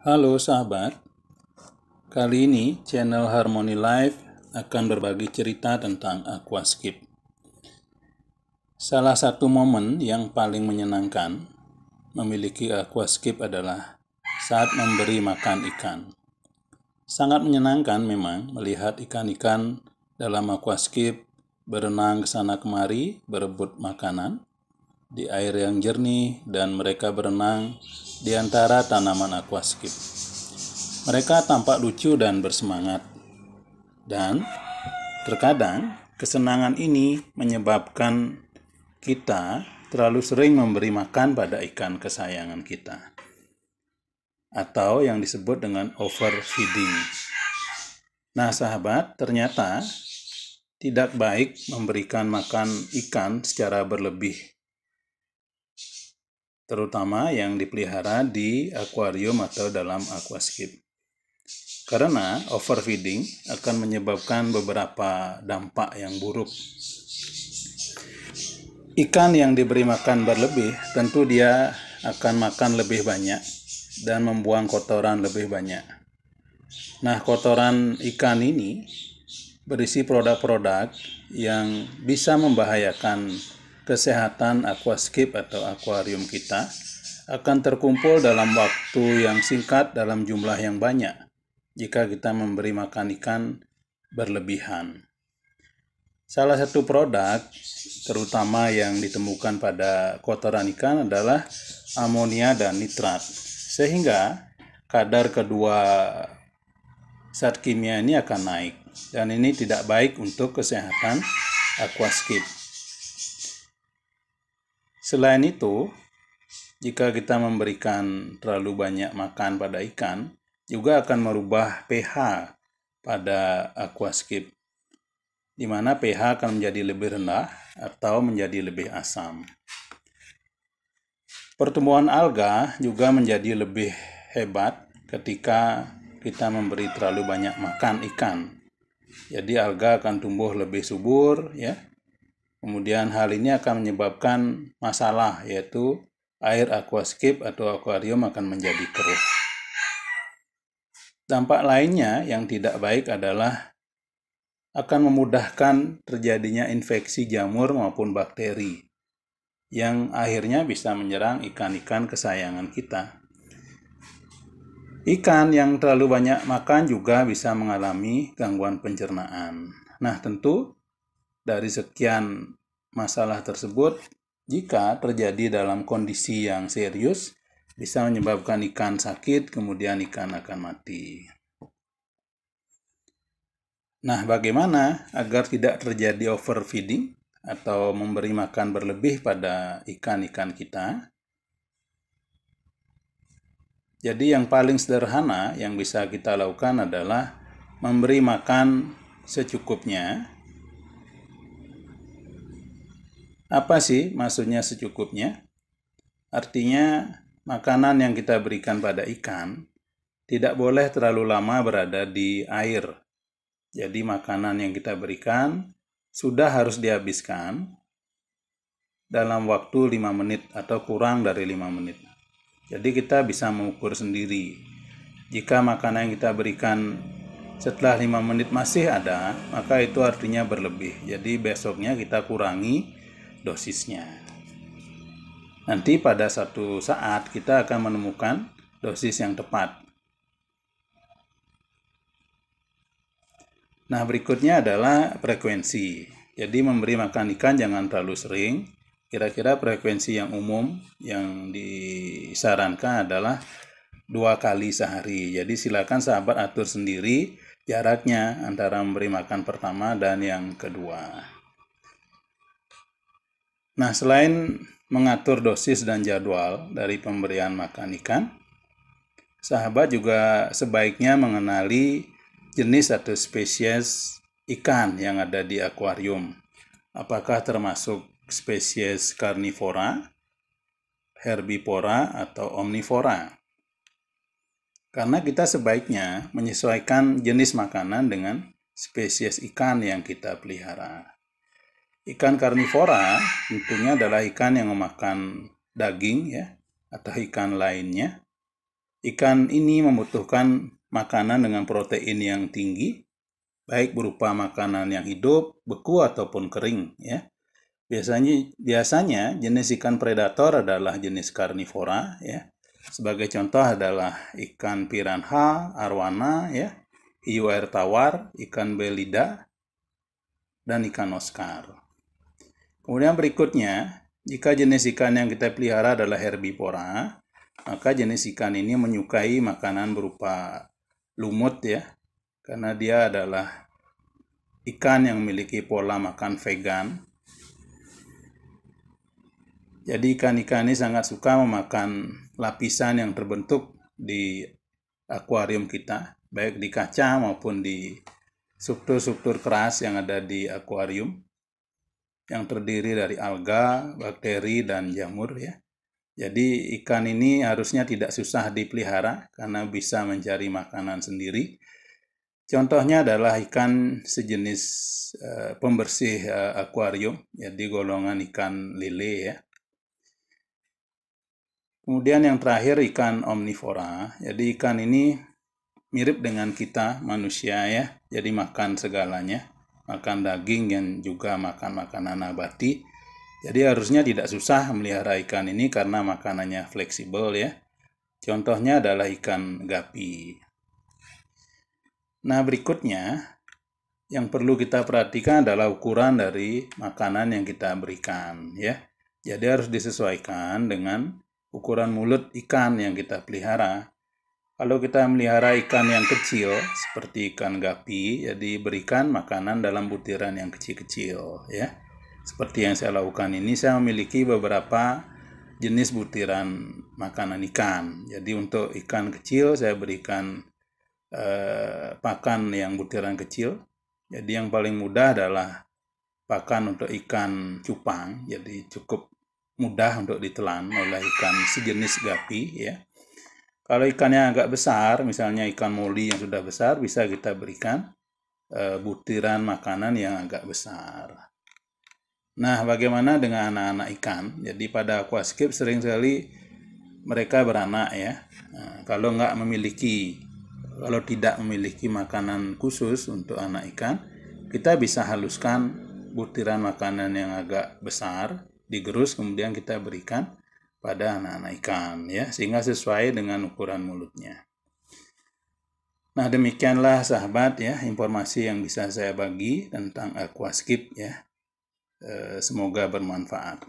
Halo sahabat, kali ini channel Harmony Life akan berbagi cerita tentang aquascape. Salah satu momen yang paling menyenangkan memiliki aquascape adalah saat memberi makan ikan. Sangat menyenangkan memang melihat ikan-ikan dalam aquascape berenang ke sana kemari berebut makanan di air yang jernih dan mereka berenang di antara tanaman aquascape. Mereka tampak lucu dan bersemangat. Dan terkadang kesenangan ini menyebabkan kita terlalu sering memberi makan pada ikan kesayangan kita atau yang disebut dengan overfeeding. Nah, sahabat, ternyata tidak baik memberikan makan ikan secara berlebih terutama yang dipelihara di akuarium atau dalam aquascape. Karena overfeeding akan menyebabkan beberapa dampak yang buruk. Ikan yang diberi makan berlebih tentu dia akan makan lebih banyak dan membuang kotoran lebih banyak. Nah, kotoran ikan ini berisi produk-produk yang bisa membahayakan kesehatan aquascape atau akuarium kita akan terkumpul dalam waktu yang singkat dalam jumlah yang banyak jika kita memberi makan ikan berlebihan. Salah satu produk terutama yang ditemukan pada kotoran ikan adalah amonia dan nitrat. Sehingga kadar kedua zat kimia ini akan naik dan ini tidak baik untuk kesehatan aquascape. Selain itu, jika kita memberikan terlalu banyak makan pada ikan, juga akan merubah pH pada aquascape, di mana pH akan menjadi lebih rendah atau menjadi lebih asam. Pertumbuhan alga juga menjadi lebih hebat ketika kita memberi terlalu banyak makan ikan. Jadi alga akan tumbuh lebih subur ya Kemudian hal ini akan menyebabkan masalah yaitu air aquascape atau akuarium akan menjadi keruh. Dampak lainnya yang tidak baik adalah akan memudahkan terjadinya infeksi jamur maupun bakteri yang akhirnya bisa menyerang ikan-ikan kesayangan kita. Ikan yang terlalu banyak makan juga bisa mengalami gangguan pencernaan. Nah, tentu dari sekian masalah tersebut jika terjadi dalam kondisi yang serius bisa menyebabkan ikan sakit kemudian ikan akan mati. Nah, bagaimana agar tidak terjadi overfeeding atau memberi makan berlebih pada ikan-ikan kita? Jadi yang paling sederhana yang bisa kita lakukan adalah memberi makan secukupnya Apa sih maksudnya secukupnya? Artinya, makanan yang kita berikan pada ikan tidak boleh terlalu lama berada di air. Jadi, makanan yang kita berikan sudah harus dihabiskan dalam waktu 5 menit atau kurang dari 5 menit. Jadi, kita bisa mengukur sendiri. Jika makanan yang kita berikan setelah 5 menit masih ada, maka itu artinya berlebih. Jadi, besoknya kita kurangi dosisnya. Nanti pada satu saat kita akan menemukan dosis yang tepat. Nah, berikutnya adalah frekuensi. Jadi memberi makan ikan jangan terlalu sering. Kira-kira frekuensi yang umum yang disarankan adalah dua kali sehari. Jadi silakan sahabat atur sendiri jaraknya antara memberi makan pertama dan yang kedua. Nah, selain mengatur dosis dan jadwal dari pemberian makan ikan, sahabat juga sebaiknya mengenali jenis atau spesies ikan yang ada di akuarium. Apakah termasuk spesies karnivora, herbivora, atau omnivora? Karena kita sebaiknya menyesuaikan jenis makanan dengan spesies ikan yang kita pelihara. Ikan karnivora tentunya adalah ikan yang memakan daging ya atau ikan lainnya. Ikan ini membutuhkan makanan dengan protein yang tinggi, baik berupa makanan yang hidup, beku ataupun kering ya. Biasanya biasanya jenis ikan predator adalah jenis karnivora ya. Sebagai contoh adalah ikan piranha, arwana ya, hiu air tawar, ikan belida, dan ikan Oscar. Kemudian berikutnya, jika jenis ikan yang kita pelihara adalah herbivora, maka jenis ikan ini menyukai makanan berupa lumut ya, karena dia adalah ikan yang memiliki pola makan vegan. Jadi ikan-ikan ini sangat suka memakan lapisan yang terbentuk di akuarium kita, baik di kaca maupun di struktur-struktur keras yang ada di akuarium yang terdiri dari alga, bakteri, dan jamur ya. Jadi ikan ini harusnya tidak susah dipelihara karena bisa mencari makanan sendiri. Contohnya adalah ikan sejenis uh, pembersih uh, akuarium, jadi ya, golongan ikan lele ya. Kemudian yang terakhir ikan omnivora. Jadi ikan ini mirip dengan kita manusia ya, jadi makan segalanya makan daging dan juga makan makanan nabati. Jadi harusnya tidak susah melihara ikan ini karena makanannya fleksibel ya. Contohnya adalah ikan gapi. Nah, berikutnya yang perlu kita perhatikan adalah ukuran dari makanan yang kita berikan ya. Jadi harus disesuaikan dengan ukuran mulut ikan yang kita pelihara. Kalau kita melihara ikan yang kecil, seperti ikan gapi, ya berikan makanan dalam butiran yang kecil-kecil, ya. Seperti yang saya lakukan ini, saya memiliki beberapa jenis butiran makanan ikan. Jadi untuk ikan kecil saya berikan eh, pakan yang butiran kecil. Jadi yang paling mudah adalah pakan untuk ikan cupang. Jadi cukup mudah untuk ditelan oleh ikan sejenis gapi, ya kalau ikannya agak besar, misalnya ikan moli yang sudah besar, bisa kita berikan eh, butiran makanan yang agak besar. Nah, bagaimana dengan anak-anak ikan? Jadi pada aquascape sering sekali mereka beranak ya. Nah, kalau nggak memiliki, kalau tidak memiliki makanan khusus untuk anak ikan, kita bisa haluskan butiran makanan yang agak besar, digerus kemudian kita berikan pada anak-anak ikan ya sehingga sesuai dengan ukuran mulutnya. Nah, demikianlah sahabat ya informasi yang bisa saya bagi tentang aquascape ya. Eh, semoga bermanfaat.